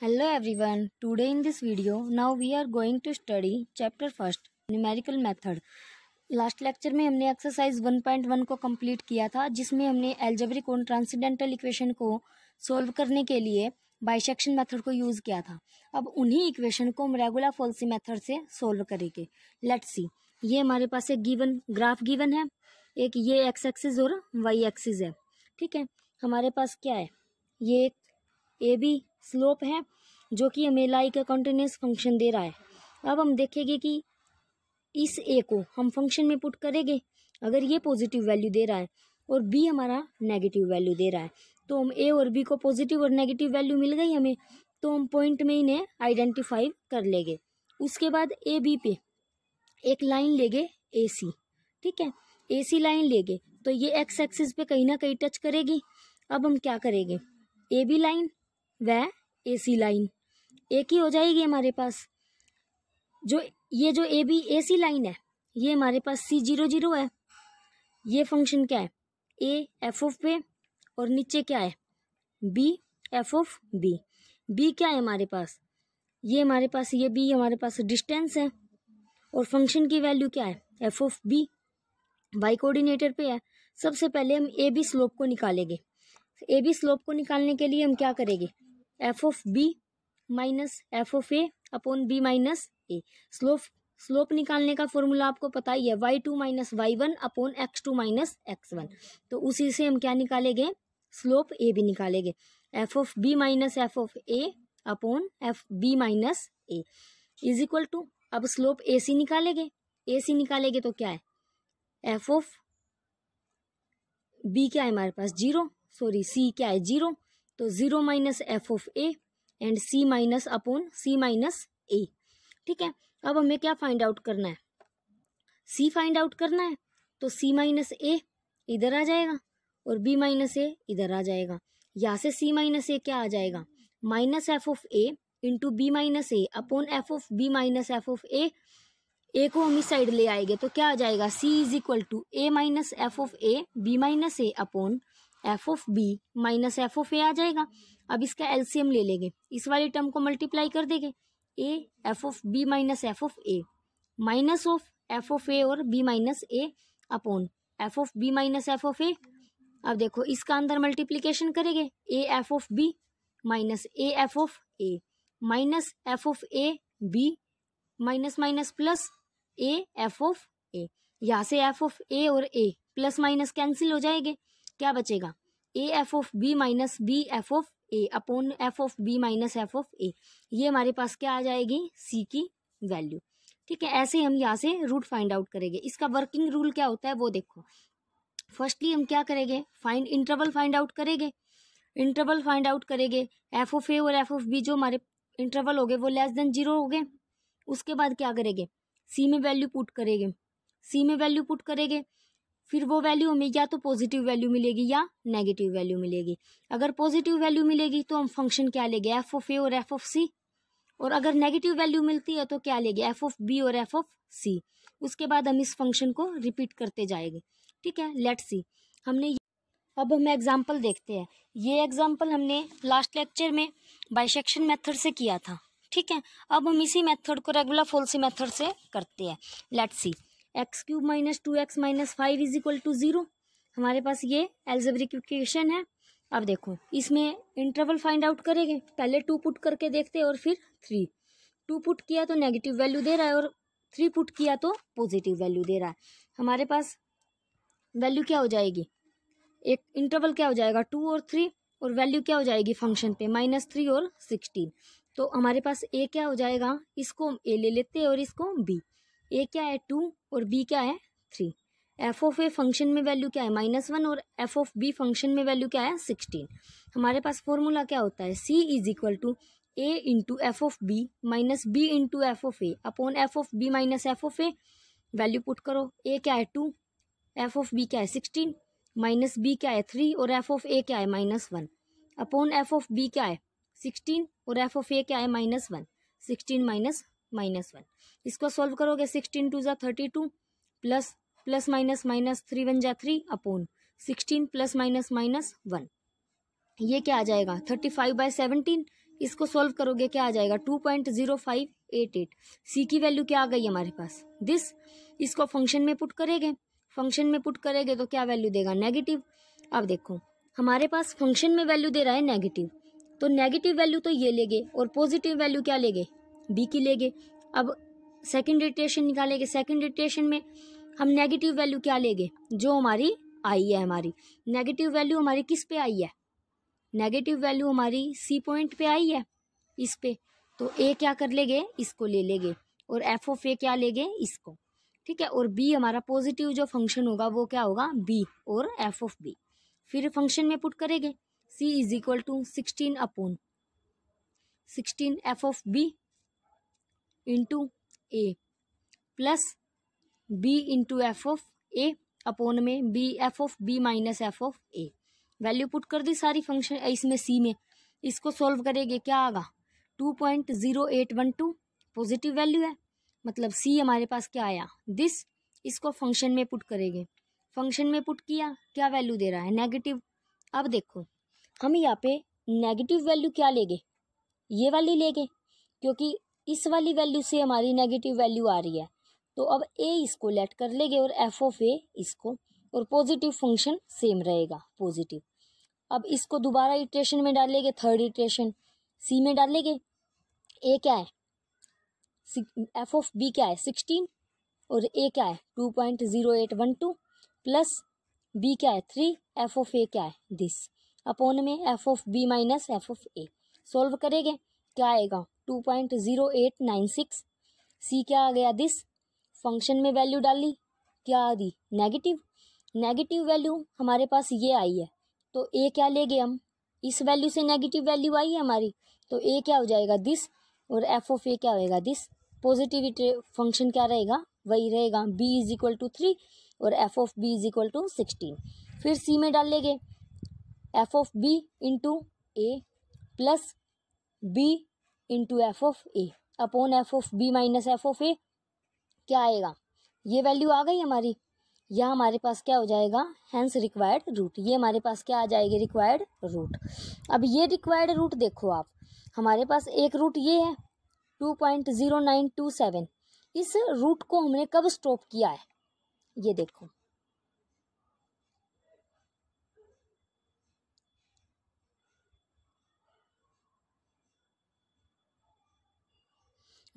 Hello everyone, today in this video, now we are going to study chapter first numerical method. Last lecture में हमने exercise 1.1 को complete किया था जिसमें हमने एल्जेब्रिक और ट्रांसीडेंटल इक्वेशन को सॉल्व करने के लिए बाइसेक्शन मेथड को यूज़ किया था अब उन्हीं इक्वेशन को हम रेगुलर फॉल्सी मेथड से सॉल्व करेंगे लेट सी ये हमारे पास एक गिवन ग्राफ गिवन है एक ये एक्स एक्सिस और वाई एक्सिस है ठीक है हमारे पास क्या है ये एक ए बी स्लोप है जो कि हमें लाई का कंटिन्यूस फंक्शन दे रहा है अब हम देखेंगे कि इस ए को हम फंक्शन में पुट करेंगे अगर ये पॉजिटिव वैल्यू दे रहा है और बी हमारा नेगेटिव वैल्यू दे रहा है तो हम ए और बी को पॉजिटिव और नेगेटिव वैल्यू मिल गई हमें तो हम पॉइंट में इन्हें आइडेंटिफाई कर लेंगे उसके बाद ए बी पे एक लाइन लेंगे ए सी ठीक है ए सी लाइन लेंगे तो ये एक्स एक्सिस पे कहीं ना कहीं टच करेगी अब हम क्या करेंगे ए बी लाइन वह ए सी लाइन एक ही हो जाएगी हमारे पास जो ये जो A B A C line है ये हमारे पास सी जीरो जीरो है ये फंक्शन क्या है ए एफ ऑफ पे और नीचे क्या है B F of B B क्या है हमारे पास ये हमारे पास ये बी हमारे पास डिस्टेंस है और फंक्शन की वैल्यू क्या है F of B Y coordinator पे है सबसे पहले हम ए बी स्लोप को निकालेंगे ए बी स्लोप को निकालने के लिए हम क्या करेंगे F of B minus F of A upon B minus A slope slope निकालने का फॉर्मूला आपको पता ही है Y two minus Y one upon X two minus X one तो उसी से हम क्या निकालेंगे स्लोप ए भी निकालेंगे F of B minus F of A upon F B minus A is equal to अब स्लोप ए सी निकालेंगे ए सी निकालेंगे तो क्या है एफ ऑफ बी क्या है हमारे पास जीरो सॉरी सी क्या है जीरो तो zero minus F of A and C minus upon C minus A ठीक है अब हमें क्या फाइंड आउट करना है सी फाइंड आउट करना है तो सी माइनस ए इधर आ जाएगा और बी माइनस ए इधर आ जाएगा यहाँ से सी माइनस ए क्या आ जाएगा minus F of A into B minus A upon F of B minus F of A A को हम इस साइड ले आएंगे तो क्या आ जाएगा C is equal to A minus F of A B minus A upon F of B minus F of A आ जाएगा अब इसका एलसीएम ले लेंगे इस वाली टर्म को मल्टीप्लाई कर देंगे A F of B minus F of A minus of F of A और B minus A upon F of B minus F of A अब देखो इसका अंदर मल्टीप्लीकेशन करेंगे A F of B minus A F of A minus F of A B minus minus plus A F of A यहाँ से F of A और ए plus minus cancel हो जाएंगे क्या बचेगा A F of B minus B F of A upon F of B minus F of A ये हमारे पास क्या आ जाएगी सी की वैल्यू ठीक है ऐसे हम यहाँ से रूट फाइंड आउट करेंगे इसका वर्किंग रूल क्या होता है वो देखो फर्स्टली हम क्या करेंगे फाइंड इंटरवल फाइंड आउट करेंगे इंटरवल फाइंड आउट करेंगे एफ ऑफ ए और एफ ऑफ बी जो हमारे इंटरवल हो गए वो लेस देन जीरो हो गए उसके बाद क्या करेंगे सी में वैल्यू पुट करेंगे सी में वैल्यू पुट करेंगे फिर वो वैल्यू हमें या तो पॉजिटिव वैल्यू मिलेगी या नेगेटिव वैल्यू मिलेगी अगर पॉजिटिव वैल्यू मिलेगी तो हम फंक्शन क्या लेंगे एफ ऑफ ए और एफ ऑफ सी और अगर नेगेटिव वैल्यू मिलती है तो क्या लेंगे एफ ऑफ बी और एफ ऑफ सी उसके बाद हम इस फंक्शन को रिपीट करते जाएंगे ठीक है लेट सी हमने अब हम एग्जाम्पल देखते हैं ये एग्जाम्पल हमने लास्ट लेक्चर में बाइसेक्शन मेथड से किया था ठीक है अब हम इसी मेथड को रेगुलर फोल्सी मेथड से करते हैं let see X cube minus two X minus five is equal to zero हमारे पास ये एल्जेब्रिक इक्वेशन है अब देखो इसमें इंटरवल फाइंड आउट करेंगे पहले टू पुट करके देखते और फिर थ्री टू पुट किया तो नेगेटिव वैल्यू दे रहा है और थ्री पुट किया तो पॉजिटिव वैल्यू दे रहा है हमारे पास वैल्यू क्या हो जाएगी एक इंटरवल क्या हो जाएगा टू और थ्री और वैल्यू क्या हो जाएगी फंक्शन पे माइनस थ्री और सिक्सटीन तो हमारे पास ए क्या हो जाएगा इसको ए ले लेते और इसको बी ए क्या है टू और बी क्या है three F of A function में वैल्यू क्या है माइनस वन और एफ ऑफ बी फंक्शन में वैल्यू क्या है सिक्सटीन हमारे पास फॉर्मूला क्या होता है C is equal to A into F of B minus B into F of A upon F of B minus F of A value put करो A क्या है टू एफ ऑफ बी क्या है sixteen minus B क्या है three और F of A क्या है minus one upon F of B क्या है सिक्सटीन और एफ ऑफ ए क्या है minus one sixteen minus minus one इसको सॉल्व करोगे सिक्सटीन टू ज़ा thirty two plus plus minus minus three one ज़ा three upon sixteen plus minus minus one ये क्या आ जाएगा थर्टी फाइव बाय सेवनटीन इसको सॉल्व करोगे क्या आ जाएगा two point zero five eight eight C की वैल्यू क्या आ गई हमारे पास दिस इसको फंक्शन में पुट करेंगे फंक्शन में पुट करेंगे तो क्या वैल्यू देगा नेगेटिव अब देखो हमारे पास फंक्शन में वैल्यू दे रहा है नेगेटिव तो नेगेटिव वैल्यू तो ये लेंगे और पॉजिटिव वैल्यू क्या लेंगे बी की लेंगे अब सेकेंड इटरेशन निकालेंगे सेकेंड इटरेशन में हम नेगेटिव वैल्यू क्या लेंगे जो हमारी आई है हमारी नेगेटिव वैल्यू हमारी किस पे आई है नेगेटिव वैल्यू हमारी सी पॉइंट पे आई है इस पे तो ए क्या कर लेंगे इसको ले लेंगे और एफ ऑफ ए क्या लेंगे इसको ठीक है और बी हमारा पॉजिटिव जो फंक्शन होगा वो क्या होगा बी और एफ ऑफ बी फिर फंक्शन में पुट करेंगे C is equal to sixteen upon sixteen F of B into A plus B into F of A upon में B F of B minus F of A value put कर दी सारी function इसमें सी में इसको solve करेंगे क्या आगा two point zero eight one two positive value है मतलब सी हमारे पास क्या आया दिस इसको फंक्शन में पुट करेंगे फंक्शन में पुट किया क्या वैल्यू दे रहा है नेगेटिव अब देखो हम यहाँ पे नेगेटिव वैल्यू क्या लेंगे ये वाली लेंगे क्योंकि इस वाली वैल्यू से हमारी नेगेटिव वैल्यू आ रही है तो अब ए इसको लेट कर लेंगे और एफ ऑफ ए इसको और पॉजिटिव फंक्शन सेम रहेगा पॉजिटिव अब इसको दोबारा इटरेशन में डालेंगे थर्ड इटरेशन सी में डालेंगे ए क्या है एफ ऑफ बी क्या है सिक्सटीन और ए क्या है two point zero eight one two plus B क्या है थ्री एफ ऑफ ए क्या है दिस अपोन में F of B minus F of A solve करेंगे क्या आएगा two point zero eight nine six C क्या आ गया दिस फंक्शन में वैल्यू डाली क्या आ दी नेगेटिव नेगेटिव वैल्यू हमारे पास ये आई है तो ए क्या ले गए हम इस वैल्यू से नेगेटिव वैल्यू आई है हमारी तो ए क्या हो जाएगा दिस और एफ ऑफ ए क्या होएगा दिस पॉजिटिव फंक्शन क्या रहेगा वही रहेगा B is equal to three और F of B is equal to sixteen फिर सी में डाल लेंगे F of B into A plus B into F of A upon F of B minus F of A क्या आएगा ये value आ गई हमारी यह हमारे पास क्या हो जाएगा हैंस रिक्वायर्ड रूट ये हमारे पास क्या आ जाएगी रिक्वायर्ड रूट अब ये रिक्वायर्ड रूट देखो आप हमारे पास एक रूट ये है two point zero nine two seven इस रूट को हमने कब स्टॉप किया है ये देखो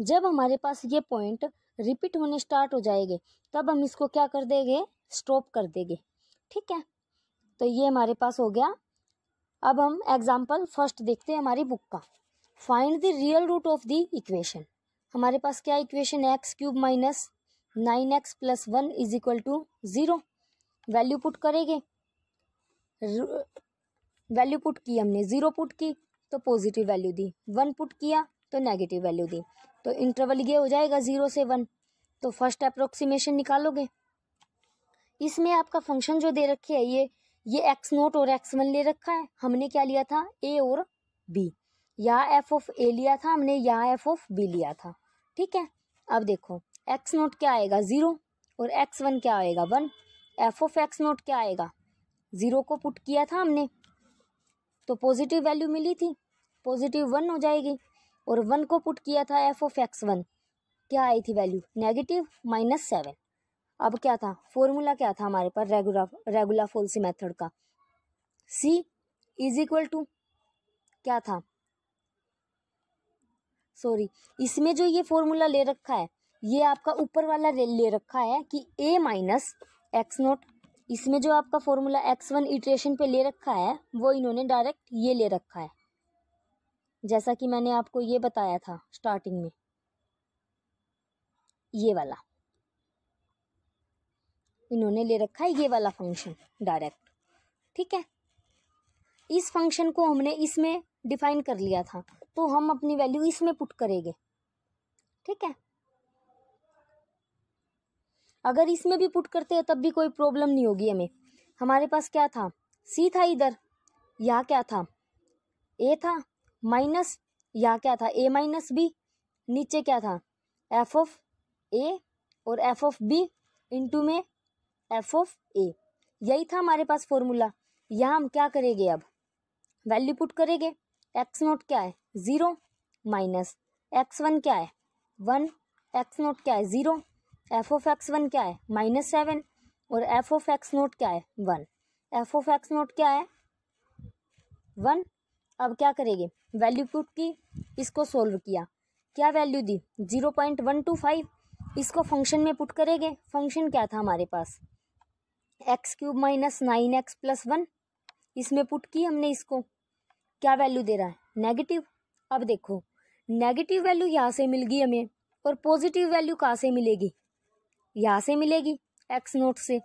जब हमारे पास ये पॉइंट रिपीट होने स्टार्ट हो जाएंगे तब हम इसको क्या कर देंगे स्टॉप कर देंगे ठीक है तो ये हमारे पास हो गया अब हम एग्जाम्पल फर्स्ट देखते हैं हमारी बुक का find the real root of the equation हमारे पास क्या इक्वेशन है X cube minus nine X plus one is equal to zero value put करेंगे वैल्यू पुट की हमने ज़ीरो पुट की तो पॉजिटिव वैल्यू दी वन पुट किया तो नेगेटिव वैल्यू दी तो इंटरवल ये हो जाएगा ज़ीरो से वन तो फर्स्ट अप्रोक्सीमेशन निकालोगे इसमें आपका फंक्शन जो दे रखे है ये ये एक्स नोट और एक्स वन ले रखा है हमने क्या लिया था ए और बी या एफ ऑफ ए लिया था हमने या एफ ऑफ बी लिया था ठीक है अब देखो एक्स नोट क्या आएगा ज़ीरो और एक्स वन क्या आएगा one F of X naught क्या आएगा ज़ीरो को पुट किया था हमने तो पॉजिटिव वैल्यू मिली थी पॉजिटिव वन हो जाएगी और वन को पुट किया था एफ ऑफ एक्स वन क्या आई थी वैल्यू नेगेटिव माइनस सेवन अब क्या था फॉर्मूला क्या था हमारे पास रेगुला रेगुला फोलसी मेथड का सी इज इक्वल टू क्या था सॉरी इसमें जो ये फॉर्मूला ले रखा है ये आपका ऊपर वाला ले रखा है कि ए माइनस एक्स नोट इसमें जो आपका फॉर्मूला एक्स वन इटरेशन पे ले रखा है वो इन्होंने डायरेक्ट ये ले रखा है जैसा कि मैंने आपको ये बताया था स्टार्टिंग में ये वाला इन्होंने ले रखा है ये वाला फंक्शन डायरेक्ट ठीक है इस फंक्शन को हमने इसमें डिफाइन कर लिया था तो हम अपनी वैल्यू इसमें पुट करेंगे ठीक है अगर इसमें भी पुट करते हैं तब भी कोई प्रॉब्लम नहीं होगी हमें हमारे पास क्या था सी था इधर या क्या था ए था माइनस यहाँ क्या था ए माइनस बी नीचे क्या था एफ ऑफ ए और एफ ऑफ बी इंटू में एफ ऑफ ए यही था हमारे पास फॉर्मूला यहाँ हम क्या करेंगे अब वैल्यू पुट करेंगे एक्स नोट क्या है ज़ीरो माइनस एक्स वन क्या है वन एक्स नोट क्या है zero F of X one क्या है माइनस सेवन और एफ ऑफ एक्स नोट क्या है one F of X naught क्या है वन अब क्या करेंगे वैल्यू पुट की इसको सोल्व किया क्या वैल्यू दी zero point one two five इसको फंक्शन में पुट करेंगे फंक्शन क्या था हमारे पास X cube minus nine X plus one इसमें पुट की हमने इसको क्या वैल्यू दे रहा है नेगेटिव अब देखो नेगेटिव वैल्यू यहाँ से मिल गई हमें और पॉजिटिव वैल्यू कहाँ से मिलेगी यहाँ से मिलेगी एक्स नोट से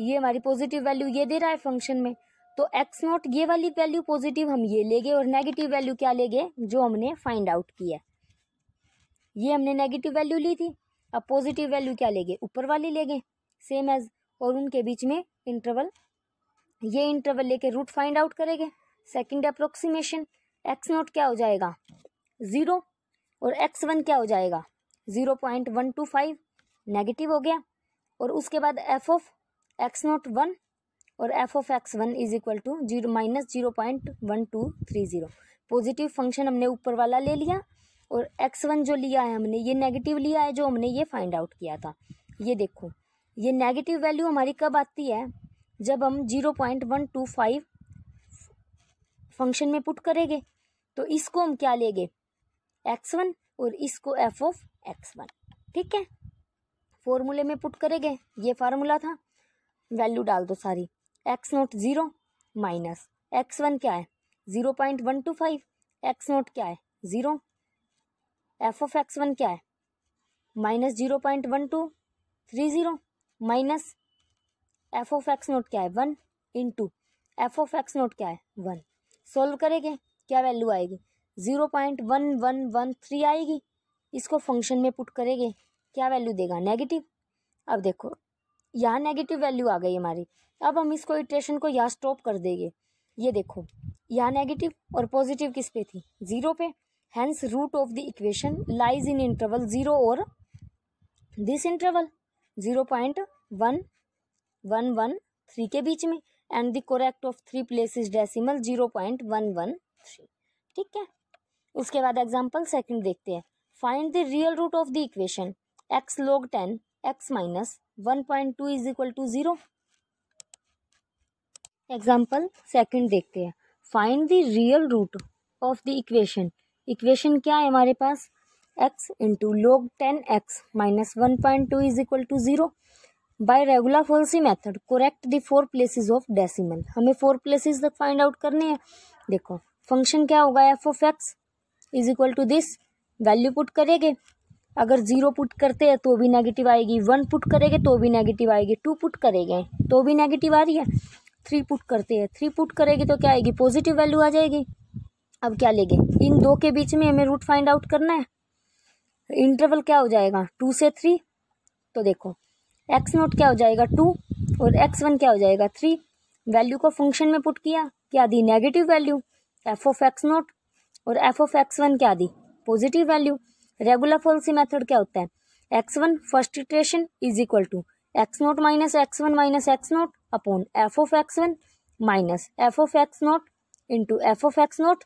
ये हमारी पॉजिटिव वैल्यू ये दे रहा है फंक्शन में तो एक्स नॉट ये वाली वैल्यू पॉजिटिव हम ये ले गए और नेगेटिव वैल्यू क्या ले गए जो हमने फाइंड आउट किया ये हमने नेगेटिव वैल्यू ली थी अब पॉजिटिव वैल्यू क्या ले गए ऊपर वाली ले गए सेम एज और उनके बीच में इंटरवल ये इंटरवल लेके रूट फाइंड आउट करेंगे सेकंड अप्रोक्सीमेशन एक्स नोट क्या हो जाएगा ज़ीरो और एक्स वन क्या हो जाएगा zero point one two five negative हो गया और उसके बाद F of X naught one और F of X one is equal to zero minus zero point one two three zero positive function हमने ऊपर वाला ले लिया और एक्स वन जो लिया है हमने ये नेगेटिव लिया है जो हमने ये फाइंड आउट किया था ये देखो ये नेगेटिव वैल्यू हमारी कब आती है जब हम zero point one two five function में पुट करेंगे तो इसको हम क्या लेंगे एक्स वन और इसको एफ ऑफ एक्स वन ठीक है फॉर्मूले में पुट करेंगे ये फार्मूला था वैल्यू डाल दो सारी X naught zero minus X one क्या है zero point one two five X naught क्या है zero F of X one क्या है minus zero point one two three zero minus F of X naught क्या है one into F of X naught क्या है वन सॉल्व करेंगे क्या वैल्यू आएगी zero point one one one three आएगी इसको फंक्शन में पुट करेंगे क्या वैल्यू देगा नेगेटिव अब देखो यहाँ नेगेटिव वैल्यू आ गई हमारी अब हम इसको इटरेशन को यहाँ स्टॉप कर देंगे ये देखो यहाँ नेगेटिव और पॉजिटिव किस पे थी जीरो पे hence root of the equation lies in interval zero और this interval zero point one one one three के बीच में and the correct of three places decimal zero point one one three ठीक है उसके बाद एग्जाम्पल सेकेंड देखते हैं find the real root of the equation X log ten X minus one point two is equal to zero example second देखते हैं find the real root of the equation equation क्या है हमारे पास X into log ten X minus one point two is equal to zero by regular falsi method correct the four places of decimal हमें four places तक find out करने हैं देखो function क्या होगा F of X is equal to this value put करेंगे अगर zero put करते हैं तो भी नेगेटिव आएगी वन पुट करेंगे तो भी नेगेटिव आएगी टू पुट करेंगे तो भी नेगेटिव आ रही है थ्री पुट करते हैं थ्री पुट करेगी तो क्या आएगी पॉजिटिव वैल्यू आ जाएगी अब क्या लेंगे इन दो के बीच में हमें रूट फाइंड आउट करना है इंटरवल क्या हो जाएगा टू से थ्री तो देखो एक्स नोट क्या हो जाएगा टू और एक्स वन क्या हो जाएगा थ्री वैल्यू को फंक्शन में पुट किया क्या दी negative value F of X naught और एफ ऑफ एक्स वन क्या दी positive value regular falsi method क्या होता है X one first iteration is equal to X naught minus X one minus X naught upon F of X one minus F of X naught into F of X naught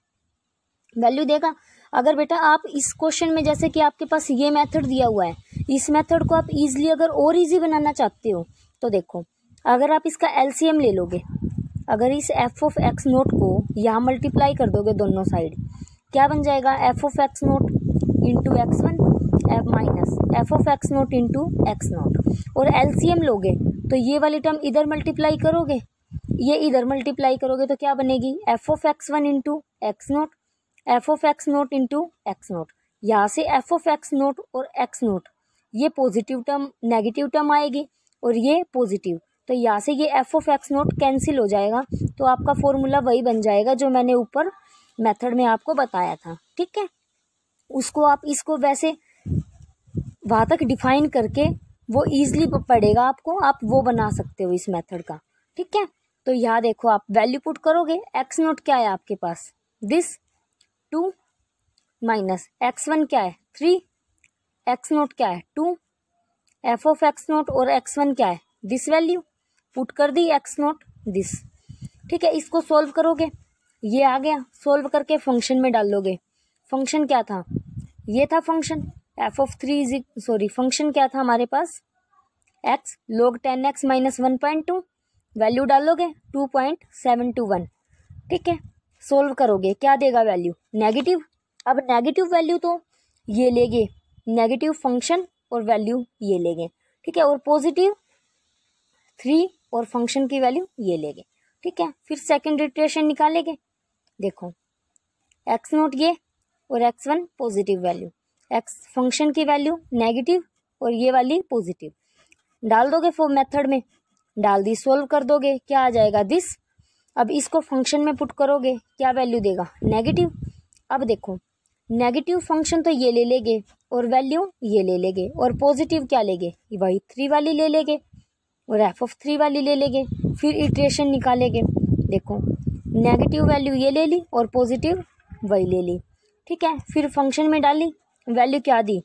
value देगा अगर बेटा आप इस question में जैसे कि आपके पास ये मेथड दिया हुआ है इस मेथड को आप इजीली अगर और इजी बनाना चाहते हो तो देखो अगर आप इसका एलसीएम ले लोगे अगर इस एफ ऑफ एक्स नोट को यहाँ मल्टीप्लाई कर दोगे दोनों साइड क्या बन जाएगा F of X naught into X one F minus F of X naught into X naught और एलसीएम लोगे तो ये वाली टर्म इधर मल्टीप्लाई करोगे ये इधर मल्टीप्लाई करोगे तो क्या बनेगी F of X one into X naught F of X naught into X naught यहाँ से एफ ऑफ एक्स नोट और एक्स नोट ये पॉजिटिव टर्म नेगेटिव टर्म आएगी और ये पॉजिटिव तो यहाँ से ये F of X naught cancel हो जाएगा तो आपका फॉर्मूला वही बन जाएगा जो मैंने ऊपर मेथड में आपको बताया था ठीक है उसको आप इसको वैसे वहाँ तक डिफाइन करके वो ईजिली पड़ेगा आपको आप वो बना सकते हो इस मेथड का ठीक है तो यहाँ देखो आप वैल्यू पुट करोगे एक्स नोट क्या है आपके पास this two minus X one क्या है थ्री एक्स नोट क्या है two F of X naught और एक्स वन क्या है दिस वैल्यू पुट कर दी एक्स नोट दिस ठीक है इसको सॉल्व करोगे ये आ गया सॉल्व करके फंक्शन में डालोगे फंक्शन क्या था ये था function F of three is sorry function क्या था हमारे पास X log ten X minus one point two value डालोगे two point seven two one ठीक है सोल्व करोगे क्या देगा वैल्यू नेगेटिव अब नेगेटिव वैल्यू तो ये लेगे नेगेटिव फंक्शन और वैल्यू ये लेंगे ठीक है और पॉजिटिव थ्री और फंक्शन की वैल्यू ये लेंगे ठीक है फिर सेकेंड इटरेशन निकालेंगे देखो एक्स नोट ये और X one positive value X function की वैल्यू नेगेटिव और ये वाली पॉजिटिव डाल दोगे फो मेथड में डाल दी सोल्व कर दोगे क्या आ जाएगा दिस अब इसको फंक्शन में पुट करोगे क्या वैल्यू देगा नेगेटिव अब देखो नेगेटिव फंक्शन तो ये ले लेंगे और वैल्यू ये ले लेंगे और पॉजिटिव क्या लेंगे वही थ्री वाली ले लेंगे और एफ ऑफ थ्री वाली ले लेंगे फिर इटरेशन निकालेंगे देखो नेगेटिव वैल्यू ये ले ली और पॉजिटिव वही ले ली ठीक है फिर फंक्शन में डाली वैल्यू क्या दी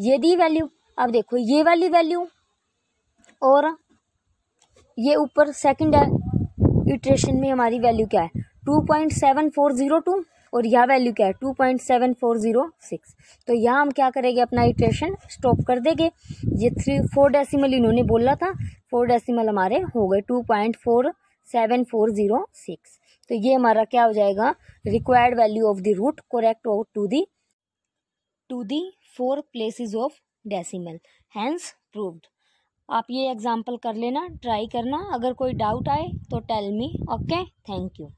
ये दी वैल्यू अब देखो ये वाली वैल्यू और ये ऊपर सेकंड इटरेशन में हमारी वैल्यू क्या है two point seven four zero two और यह वैल्यू क्या है two point seven four zero six तो यहाँ हम क्या करेंगे अपना इटरेशन स्टॉप कर देंगे ये थ्री फोर डेसिमल इन्होंने बोला था फोर डेसिमल हमारे हो गए two point four seven four zero six तो ये हमारा क्या हो जाएगा required value of the root correct to the to the four places of decimal hence proved आप ये एग्ज़ाम्पल कर लेना ट्राई करना अगर कोई डाउट आए तो tell me okay thank you